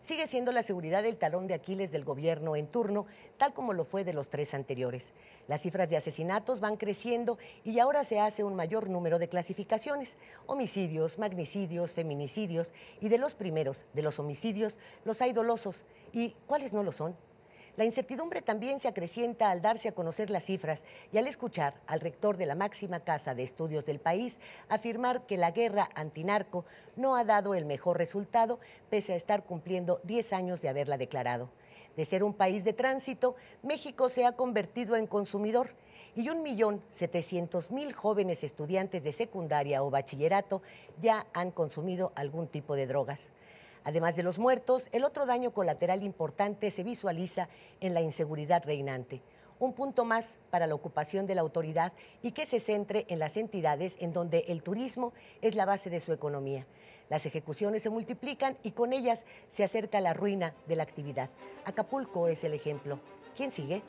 Sigue siendo la seguridad el talón de Aquiles del gobierno en turno, tal como lo fue de los tres anteriores. Las cifras de asesinatos van creciendo y ahora se hace un mayor número de clasificaciones. Homicidios, magnicidios, feminicidios y de los primeros, de los homicidios, los hay dolosos. ¿Y cuáles no lo son? La incertidumbre también se acrecienta al darse a conocer las cifras y al escuchar al rector de la máxima casa de estudios del país afirmar que la guerra antinarco no ha dado el mejor resultado pese a estar cumpliendo 10 años de haberla declarado. De ser un país de tránsito, México se ha convertido en consumidor y 1.700.000 jóvenes estudiantes de secundaria o bachillerato ya han consumido algún tipo de drogas. Además de los muertos, el otro daño colateral importante se visualiza en la inseguridad reinante. Un punto más para la ocupación de la autoridad y que se centre en las entidades en donde el turismo es la base de su economía. Las ejecuciones se multiplican y con ellas se acerca la ruina de la actividad. Acapulco es el ejemplo. ¿Quién sigue?